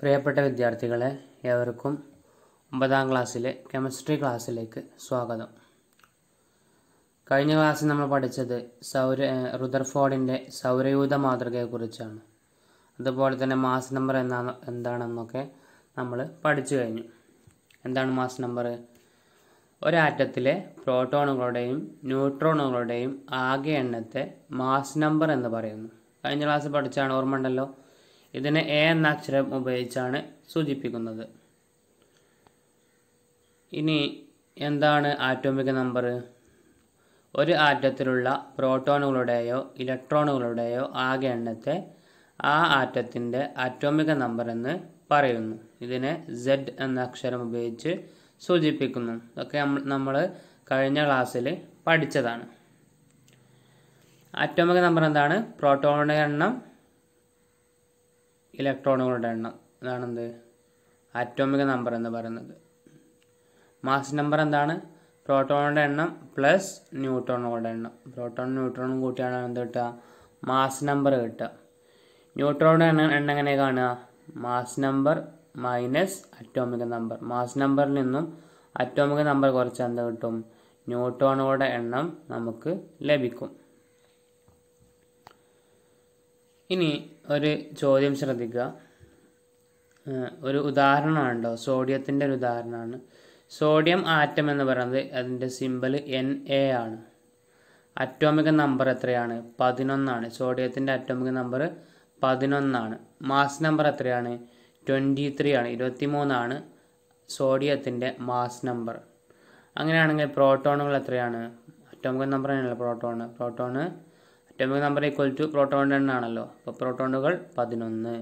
പ്രിയപ്പെട്ട വിദ്യാർത്ഥികളെ ഏവർക്കും ഒമ്പതാം ക്ലാസ്സിലെ കെമിസ്ട്രി ക്ലാസ്സിലേക്ക് സ്വാഗതം കഴിഞ്ഞ ക്ലാസ്സിൽ നമ്മൾ പഠിച്ചത് സൗര റുദർഫോർഡിൻ്റെ സൗരയൂഥ മാതൃകയെക്കുറിച്ചാണ് അതുപോലെ തന്നെ മാസ് നമ്പർ എന്താ എന്താണെന്നൊക്കെ നമ്മൾ പഠിച്ചു കഴിഞ്ഞു എന്താണ് മാസ് നമ്പർ ഒരാറ്റത്തിലെ പ്രോട്ടോണുകളുടെയും ന്യൂട്രോണുകളുടെയും ആകെ എണ്ണത്തെ മാസ് നമ്പർ എന്ന് പറയുന്നു കഴിഞ്ഞ ക്ലാസ്സിൽ പഠിച്ചാണ് ഓർമ്മ ഉണ്ടല്ലോ ഇതിനെ എ എന്ന അക്ഷരം ഉപയോഗിച്ചാണ് സൂചിപ്പിക്കുന്നത് ഇനി എന്താണ് ആറ്റോമിക് നമ്പർ ഒരു ആറ്റത്തിലുള്ള പ്രോട്ടോണുകളുടെയോ ഇലക്ട്രോണുകളുടെയോ ആകെ എണ്ണത്തെ ആ ആറ്റത്തിൻ്റെ ആറ്റോമിക നമ്പർ എന്ന് പറയുന്നു ഇതിനെ ജെഡ് എന്ന അക്ഷരം ഉപയോഗിച്ച് സൂചിപ്പിക്കുന്നു ഇതൊക്കെ നമ്മൾ കഴിഞ്ഞ ക്ലാസ്സിൽ പഠിച്ചതാണ് ആറ്റോമിക നമ്പർ എന്താണ് പ്രോട്ടോണിൻ്റെ എണ്ണം ഇലക്ട്രോണുകളുടെ എണ്ണം അതാണെന്ത് ആറ്റോമിക നമ്പർ എന്ന് പറയുന്നത് മാസ് നമ്പർ എന്താണ് പ്രോട്ടോണുകളുടെ എണ്ണം പ്ലസ് ന്യൂട്രോണുകളുടെ എണ്ണം പ്രോട്ടോണും ന്യൂട്രോണും കൂട്ടിയാണ് എന്ത് കിട്ടുക മാസ് നമ്പർ കിട്ടുക ന്യൂട്രോണുടെ എണ്ണം എണ്ണം എങ്ങനെ കാണുക mass number minus atomic number mass നമ്പറിൽ നിന്നും അറ്റോമിക നമ്പർ കുറച്ച് എന്ത് കിട്ടും ന്യൂട്രോണുകളുടെ എണ്ണം നമുക്ക് ലഭിക്കും ഇനി ഒരു ചോദ്യം ശ്രദ്ധിക്കുക ഒരു ഉദാഹരണമാണ് സോഡിയത്തിൻ്റെ ഒരു ഉദാഹരണമാണ് സോഡിയം ആറ്റം എന്ന് പറയുന്നത് അതിൻ്റെ സിമ്പിൾ എൻ എ ആണ് അറ്റോമിക് നമ്പർ എത്രയാണ് പതിനൊന്നാണ് സോഡിയത്തിൻ്റെ അറ്റോമിക് നമ്പർ പതിനൊന്നാണ് മാസ് നമ്പർ എത്രയാണ് ട്വൻറ്റി ത്രീ ആണ് ഇരുപത്തി മൂന്നാണ് സോഡിയത്തിൻ്റെ മാസ് നമ്പർ അങ്ങനെയാണെങ്കിൽ പ്രോട്ടോണുകൾ എത്രയാണ് അറ്റോമിക് നമ്പറാണല്ലോ proton proton atomic number equal to പ്രോട്ടോണിൻ്റെ എണ്ണം ആണല്ലോ അപ്പോൾ പ്രോട്ടോണുകൾ പതിനൊന്ന്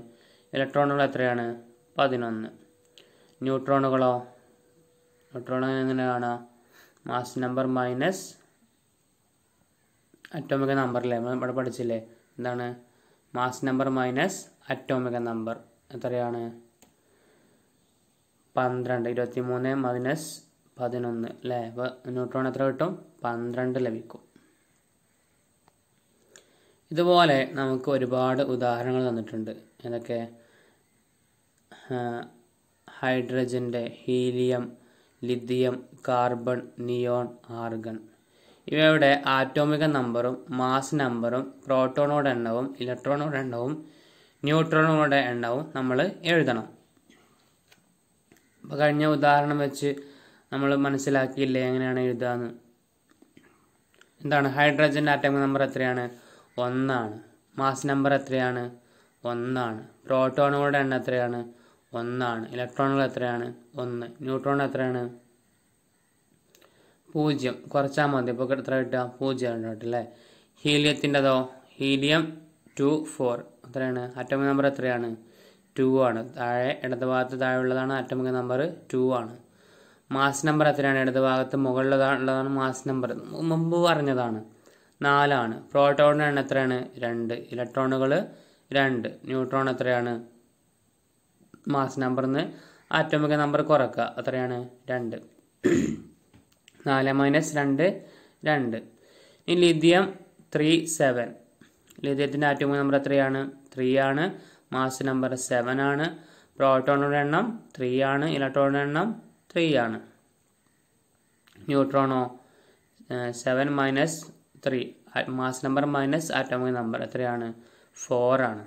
ഇലക്ട്രോണുകൾ എത്രയാണ് പതിനൊന്ന് ന്യൂട്രോണുകളോ ന്യൂട്രോണുകൾ എങ്ങനെയാണ് മാസ് നമ്പർ മൈനസ് അറ്റോമിക് നമ്പറില്ലേ നമ്മൾ ഇവിടെ പഠിച്ചില്ലേ എന്താണ് mass number minus atomic number എത്രയാണ് പന്ത്രണ്ട് ഇരുപത്തി മൂന്ന് മൈനസ് പതിനൊന്ന് അല്ലേ അപ്പോൾ ന്യൂട്രോൺ എത്ര കിട്ടും പന്ത്രണ്ട് ലഭിക്കും ഇതുപോലെ നമുക്ക് ഒരുപാട് ഉദാഹരണങ്ങൾ തന്നിട്ടുണ്ട് ഏതൊക്കെ ഹൈഡ്രജൻ്റെ helium lithium carbon neon argon ഇവയുടെ ആറ്റോമിക നമ്പറും മാസ് നമ്പറും പ്രോട്ടോണുകളുടെ എണ്ണവും ഇലക്ട്രോണുകളുടെ എണ്ണവും ന്യൂട്രോണുകളുടെ എണ്ണവും നമ്മൾ എഴുതണം അപ്പോൾ കഴിഞ്ഞ ഉദാഹരണം വെച്ച് നമ്മൾ മനസ്സിലാക്കിയില്ലേ എങ്ങനെയാണ് എഴുതാന്ന് എന്താണ് ഹൈഡ്രജൻ്റെ ആറ്റോമിക നമ്പർ എത്രയാണ് ഒന്നാണ് മാസ് നമ്പർ എത്രയാണ് ഒന്നാണ് പ്രോട്ടോണുകളുടെ എണ്ണം എത്രയാണ് ഒന്നാണ് ഇലക്ട്രോണുകൾ എത്രയാണ് ഒന്ന് ന്യൂട്രോൺ എത്രയാണ് പൂജ്യം കുറച്ചാൽ മതി ഇപ്പോൾ എത്ര കിട്ടുക പൂജ്യം ഉണ്ട് ഹീലിയത്തിൻ്റെ അതോ ഹീലിയം ടു ഫോർ എത്രയാണ് അറ്റോമിക് നമ്പർ എത്രയാണ് ടു ആണ് താഴെ ഇടത് ഭാഗത്ത് താഴെയുള്ളതാണ് അറ്റോമിക് നമ്പർ ടു ആണ് മാസ് നമ്പർ എത്രയാണ് ഇടത് ഭാഗത്ത് മുകളിലുള്ളതാണ് മാസ് നമ്പർ മുമ്പ് പറഞ്ഞതാണ് നാലാണ് പ്രോട്ടോണിൻ്റെ എണ്ണം എത്രയാണ് രണ്ട് ഇലക്ട്രോണുകൾ രണ്ട് ന്യൂട്രോൺ എത്രയാണ് മാസ് നമ്പറിൽ നിന്ന് ആറ്റോമിക് നമ്പർ കുറക്കുക എത്രയാണ് രണ്ട് നാല് മൈനസ് രണ്ട് രണ്ട് ഇനി ലിഥിയം ത്രീ സെവൻ ലിഥിയത്തിൻ്റെ ആറ്റോമിക് നമ്പർ എത്രയാണ് ത്രീ ആണ് മാസ് നമ്പർ സെവൻ ആണ് പ്രോട്ടോണുടെ എണ്ണം ത്രീ ആണ് ഇലക്ട്രോണുടെ എണ്ണം ത്രീ ആണ് ന്യൂട്രോണോ seven minus three mass number minus atomic number എത്രയാണ് ഫോർ ആണ്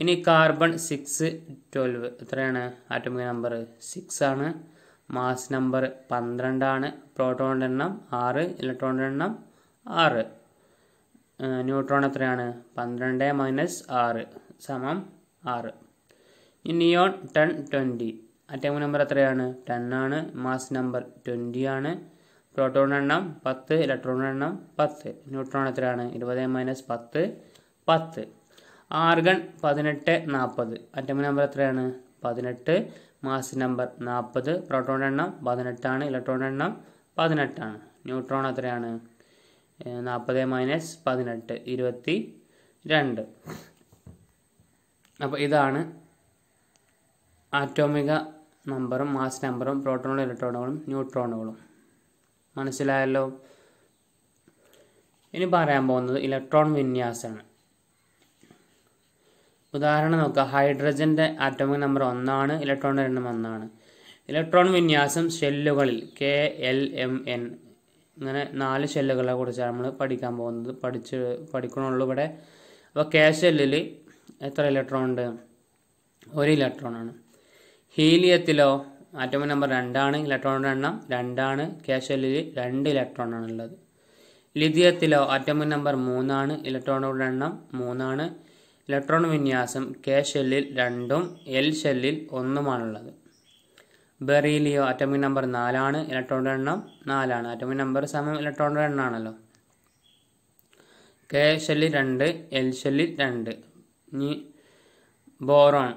ഇനി കാർബൺ സിക്സ് ട്വൽവ് എത്രയാണ് ആറ്റോമിക് നമ്പർ സിക്സ് ആണ് മാസ് നമ്പർ പന്ത്രണ്ടാണ് പ്രോട്ടോണിൻ്റെ എണ്ണം ആറ് ഇലക്ട്രോണിൻ്റെ എണ്ണം ആറ് ന്യൂട്രോൺ എത്രയാണ് പന്ത്രണ്ട് മൈനസ് ആറ് സമം ആറ് ഇനി neon ten twenty atomic number എത്രയാണ് ടെൻ ആണ് മാസ് നമ്പർ ട്വൻറ്റി ആണ് പ്രോട്ടോണിൻ്റെ എണ്ണം പത്ത് ഇലക്ട്രോണിൻ്റെ എണ്ണം പത്ത് ന്യൂട്രോൺ എത്രയാണ് ഇരുപത് മൈനസ് പത്ത് പത്ത് ആർഗൺ പതിനെട്ട് നാൽപ്പത് അറ്റമി നമ്പർ എത്രയാണ് പതിനെട്ട് മാസ് നമ്പർ നാൽപ്പത് പ്രോട്ടോണിൻ്റെ എണ്ണം പതിനെട്ടാണ് ഇലക്ട്രോണിൻ്റെ എണ്ണം പതിനെട്ടാണ് ന്യൂട്രോൺ എത്രയാണ് നാൽപ്പത് മൈനസ് പതിനെട്ട് ഇരുപത്തി രണ്ട് അപ്പോൾ ഇതാണ് ആറ്റോമിക നമ്പറും മാസ് നമ്പറും പ്രോട്ടോണുകളും ഇലക്ട്രോണുകളും ന്യൂട്രോണുകളും മനസ്സിലായല്ലോ ഇനി പറയാൻ പോകുന്നത് ഇലക്ട്രോൺ വിന്യാസമാണ് ഉദാഹരണം നോക്കുക ഹൈഡ്രജൻ്റെ ആറ്റോമിക് നമ്പർ ഒന്നാണ് ഇലക്ട്രോണിൻ്റെ എണ്ണം ഒന്നാണ് ഇലക്ട്രോൺ വിന്യാസം ഷെല്ലുകളിൽ കെ എൽ എം എൻ ഇങ്ങനെ നാല് ഷെല്ലുകളെ കുറിച്ചാണ് നമ്മൾ പഠിക്കാൻ പോകുന്നത് പഠിച്ച് പഠിക്കണുള്ളൂ ഇവിടെ അപ്പോൾ കെ ഷെല്ലിൽ എത്ര ഇലക്ട്രോൺ ഉണ്ട് ഒരു ഇലക്ട്രോണാണ് ഹീലിയത്തിലോ ആറ്റോമിക് നമ്പർ രണ്ടാണ് ഇലക്ട്രോണിൻ്റെ എണ്ണം രണ്ടാണ് കാഷലിൽ രണ്ട് ഇലക്ട്രോണാണ് ഉള്ളത് ലിഥിയത്തിലോ ആറ്റോമിക് നമ്പർ മൂന്നാണ് ഇലക്ട്രോണുകളുടെ എണ്ണം മൂന്നാണ് ഇലക്ട്രോൺ വിന്യാസം കെ ഷെല്ലിൽ രണ്ടും എൽ ഷെല്ലിൽ ഒന്നുമാണുള്ളത് ബെറിയിലിയോ ആറ്റോമിക് നമ്പർ നാലാണ് ഇലക്ട്രോണിൻ്റെ എണ്ണം നാലാണ് ആറ്റോമിക് നമ്പർ സമം ഇലക്ട്രോണിൻ്റെ എണ്ണമാണല്ലോ കെ ഷെല്ലിൽ രണ്ട് എൽ ഷെല്ലിൽ രണ്ട് ഇനി ബോറോൺ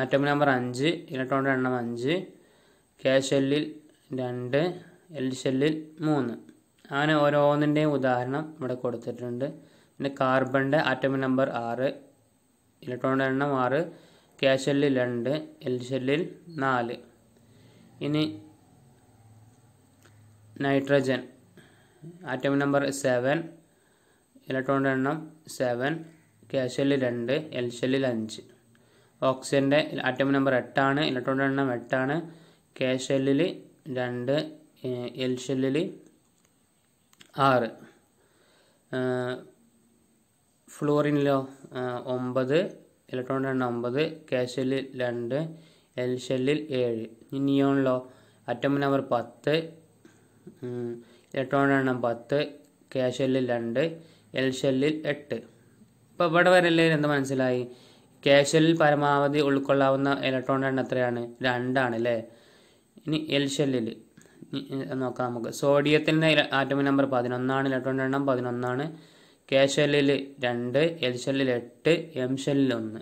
ആറ്റം നമ്പർ അഞ്ച് ഇലക്ട്രോണിൻ്റെ എണ്ണം അഞ്ച് കെ ഷെല്ലിൽ രണ്ട് എൽ ഷെല്ലിൽ മൂന്ന് അങ്ങനെ ഓരോന്നിൻ്റെയും ഉദാഹരണം ഇവിടെ കൊടുത്തിട്ടുണ്ട് പിന്നെ കാർബണിൻ്റെ ആറ്റം നമ്പർ ആറ് ഇലക്ട്രോണിൻ്റെ എണ്ണം ആറ് കെ ഷെല്ലിൽ രണ്ട് എൽ ഷെല്ലിൽ നാല് ഇനി നൈട്രജൻ ആറ്റം നമ്പർ സെവൻ ഇലക്ട്രോണിൻ്റെ എണ്ണം സെവൻ കെ ഷെല്ലിൽ രണ്ട് എൽ ഷെല്ലിൽ അഞ്ച് ഓക്സിജൻ്റെ ആറ്റം നമ്പർ എട്ടാണ് ഇലക്ട്രോണിൻ്റെ എണ്ണം എട്ടാണ് കെ ഷെല്ലിൽ രണ്ട് എൽ ഷെല്ലിൽ ആറ് ഫ്ലോറിനിലോ ഒമ്പത് ഇലക്ട്രോണിൻ്റെ എണ്ണം ഒമ്പത് കെ ഷെല്ലിൽ രണ്ട് എൽ ഷെല്ലിൽ ഏഴ് നിയോണിലോ അറ്റം നമ്പർ പത്ത് ഇലക്ട്രോണിൻ്റെ എണ്ണം പത്ത് കെ ഷെല്ലിൽ രണ്ട് എൽ ഷെല്ലിൽ എട്ട് ഇപ്പോൾ ഇവിടെ വരെ എല്ലാവരും എന്താ മനസ്സിലായി കാഷ്വലിൽ പരമാവധി ഉൾക്കൊള്ളാവുന്ന ഇലക്ട്രോണിൻ്റെ എണ്ണം എത്രയാണ് രണ്ടാണ് അല്ലേ ഇനി എൽ ഷെല്ലിൽ നോക്കാം നമുക്ക് സോഡിയത്തിൻ്റെ ആറ്റമിക് നമ്പർ പതിനൊന്നാണ് ഇലക്ട്രോണിൻ്റെ എണ്ണം പതിനൊന്നാണ് കാഷ്വലിൽ രണ്ട് എൽ ഷെല്ലിൽ എട്ട് എം ഷെല്ലിൽ ഒന്ന്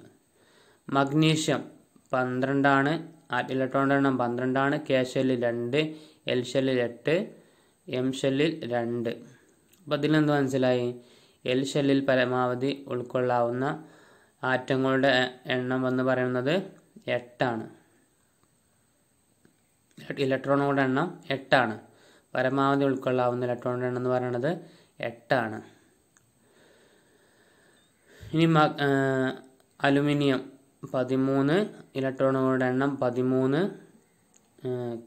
മഗ്നീഷ്യം പന്ത്രണ്ടാണ് ഇലക്ട്രോണിൻ്റെ എണ്ണം പന്ത്രണ്ടാണ് കാഷ്വലിൽ രണ്ട് എൽ ഷെല്ലിൽ എട്ട് എം ഷെല്ലിൽ രണ്ട് അപ്പോൾ ഇതിലെന്ത് മനസ്സിലായി എൽ ഷെല്ലിൽ പരമാവധി ഉൾക്കൊള്ളാവുന്ന ആറ്റങ്ങളുടെ എണ്ണം എന്ന് പറയുന്നത് എട്ടാണ് ഇലക്ട്രോണുകളുടെ എണ്ണം എട്ടാണ് പരമാവധി ഉൾക്കൊള്ളാവുന്ന ഇലക്ട്രോണുകളുടെ എണ്ണം എന്ന് പറയുന്നത് എട്ടാണ് ഇനി അലുമിനിയം പതിമൂന്ന് ഇലക്ട്രോണുകളുടെ എണ്ണം പതിമൂന്ന്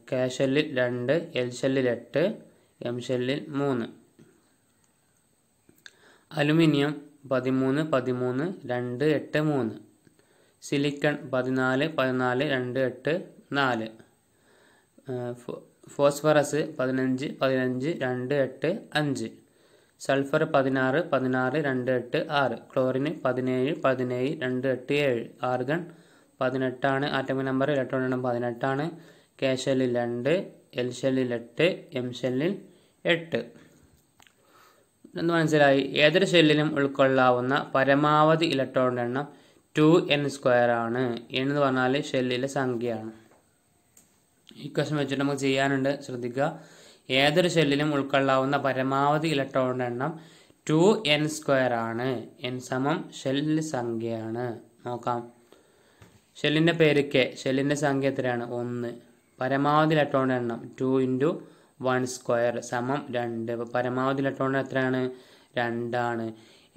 കാഷല്ലിൽ രണ്ട് എൽ ഷെല്ലിൽ എട്ട് എം ഷെല്ലിൽ മൂന്ന് അലുമിനിയം പതിമൂന്ന് പതിമൂന്ന് രണ്ട് എട്ട് മൂന്ന് സിലിക്കൺ പതിനാല് പതിനാല് രണ്ട് എട്ട് നാല് ഫോസ്ഫറസ് പതിനഞ്ച് പതിനഞ്ച് രണ്ട് എട്ട് അഞ്ച് സൾഫർ പതിനാറ് പതിനാറ് രണ്ട് എട്ട് ആറ് ക്ലോറിന് പതിനേഴ് പതിനേഴ് രണ്ട് എട്ട് ഏഴ് ആർഗൺ പതിനെട്ടാണ് ആറ്റമിക് നമ്പർ ഇലക്ട്രോൺ എണ്ണം പതിനെട്ടാണ് കെ ഷെല്ലിൽ രണ്ട് എൽ ഷെല്ലിൽ എട്ട് എം ഷെല്ലിൽ എട്ട് എന്ന് മനസ്സിലായി ഏതൊരു ഷെല്ലിനും ഉൾക്കൊള്ളാവുന്ന പരമാവധി ഇലക്ട്രോണിൻ്റെ എണ്ണം ടു എൻ സ്ക്വയർ ആണ് എന്ന് പറഞ്ഞാൽ ഷെല്ലിലെ സംഖ്യയാണ് ഈ ക്വസ്റ്റൻ വെച്ചിട്ട് നമുക്ക് ചെയ്യാനുണ്ട് ശ്രദ്ധിക്കുക ഏതൊരു ഷെല്ലിലും ഉൾക്കൊള്ളാവുന്ന പരമാവധി ഇലക്ട്രോണിൻ്റെ എണ്ണം ടു എൻ സ്ക്വയർ ആണ് എൻ സമം ഷെല്ലിൻ്റെ സംഖ്യയാണ് നോക്കാം ഷെല്ലിൻ്റെ പേര് കെ ഷെല്ലിൻ്റെ സംഖ്യ എത്രയാണ് ഒന്ന് പരമാവധി ഇലക്ട്രോണിൻ്റെ എണ്ണം ടു ഇൻറ്റു വൺ സ്ക്വയർ സമം രണ്ട് പരമാവധി ഇലക്ട്രോണിന് എത്രയാണ് രണ്ടാണ്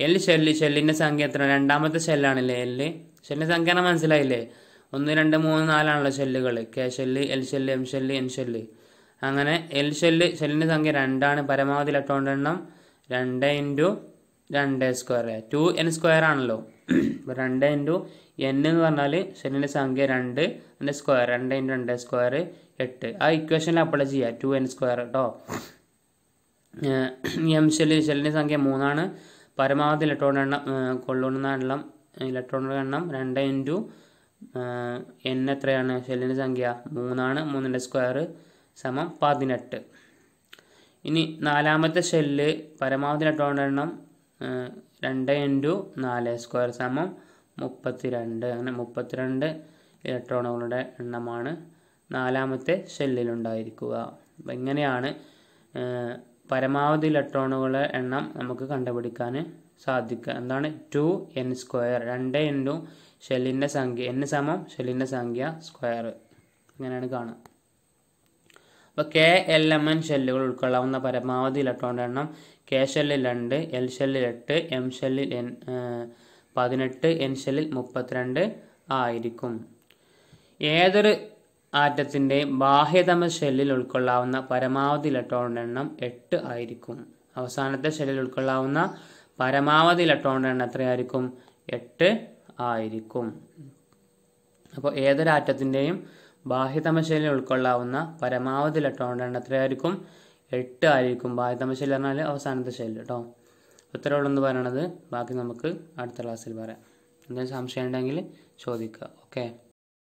എൽ ഷെല്ല് ഷെല്ലിൻ്റെ സംഖ്യ എത്ര രണ്ടാമത്തെ ഷെല്ലാണല്ലേ എല് ഷെല്ലിൻ്റെ സംഖ്യ മനസ്സിലായില്ലേ ഒന്ന് രണ്ട് മൂന്ന് നാലാണല്ലോ ഷെല്ലുകൾ K shell L shell M shell N shell അങ്ങനെ എൽ ഷെല്ല് ഷെല്ലിൻ്റെ സംഖ്യ രണ്ടാണ് പരമാവധി ഇലക്ട്രോണിൻ്റെ എണ്ണം രണ്ട് ഇൻറ്റു രണ്ട് സ്ക്വയർ ടു എൻ സ്ക്വയർ ആണല്ലോ രണ്ട് ഇൻറ്റു എൻ എന്ന് പറഞ്ഞാൽ ശനിൻ്റെ സംഖ്യ രണ്ട് അതിൻ്റെ സ്ക്വയർ രണ്ട് ഇൻറ്റു രണ്ട് സ്ക്വയർ എട്ട് ആ ഇക്വേഷനിൽ അപ്ലൈ ചെയ്യുക ടു എൻ സ്ക്വയർ കേട്ടോ എം ഷെല് ഷെല്ലിൻ്റെ സംഖ്യ മൂന്നാണ് പരമാവധി ഇലക്ട്രോൺ എണ്ണം കൊള്ളുന്ന എണ്ണം ഇലക്ട്രോണുകളുടെ എണ്ണം രണ്ട് ഇൻറ്റു എൻ എത്രയാണ് ഷെല്ലിൻ്റെ സംഖ്യ മൂന്നാണ് മൂന്നിൻ്റെ സ്ക്വയർ സമം പതിനെട്ട് ഇനി നാലാമത്തെ ഷെല്ല് പരമാവധി ഇലക്ട്രോണിൻ്റെ എണ്ണം രണ്ട് ഇൻറ്റു നാല് സ്ക്വയർ സമം മുപ്പത്തിരണ്ട് അങ്ങനെ മുപ്പത്തിരണ്ട് ഇലക്ട്രോണുകളുടെ എണ്ണമാണ് നാലാമത്തെ ഷെല്ലിലുണ്ടായിരിക്കുക അപ്പം ഇങ്ങനെയാണ് പരമാവധി ഇലക്ട്രോണുകളുടെ എണ്ണം നമുക്ക് കണ്ടുപിടിക്കാൻ സാധിക്കുക എന്താണ് ടു എൻ സ്ക്വയർ രണ്ട് ഇൻറ്റു ഷെല്ലിൻ്റെ സംഖ്യ എൻ സമം ഷെല്ലിൻ്റെ സംഖ്യ സ്ക്വയർ ഇങ്ങനെയാണ് കാണുക അപ്പോൾ കെ എൽ എം എൻ ഷെല്ലുകൾ ഉൾക്കൊള്ളാവുന്ന പരമാവധി ഇലക്ട്രോണിൻ്റെ എണ്ണം കെ ഷെല്ലിൽ രണ്ട് എൽ ഷെല്ലിൽ എട്ട് എം ഷെല്ലിൽ എൻ പതിനെട്ട് എൻഷലിൽ മുപ്പത്തിരണ്ട് ആയിരിക്കും ഏതൊരു ആറ്റത്തിൻ്റെ ബാഹ്യതമ ഷെല്ലിൽ ഉൾക്കൊള്ളാവുന്ന പരമാവധി ഇലക്ട്രോണിൻ്റെ എണ്ണം എട്ട് ആയിരിക്കും അവസാനത്തെ ഷെല്ലിൽ ഉൾക്കൊള്ളാവുന്ന പരമാവധി ഇലക്ട്രോണിൻ്റെ എണ്ണം എത്രയായിരിക്കും എട്ട് ആയിരിക്കും അപ്പോൾ ഏതൊരു ആറ്റത്തിൻ്റെയും ബാഹ്യതമശയിൽ ഉൾക്കൊള്ളാവുന്ന പരമാവധി ഇലക്ട്രോണിൻ്റെ എണ്ണം എത്രയായിരിക്കും എട്ട് ആയിരിക്കും ബാഹ്യതമശയിൽ പറഞ്ഞാൽ അവസാനത്തെ ശൈലി കേട്ടോ എന്ന് പറയണത് ബാക്കി നമുക്ക് അടുത്ത ക്ലാസ്സിൽ പറയാം എന്തെങ്കിലും സംശയം ഉണ്ടെങ്കിൽ ചോദിക്കുക ഓക്കെ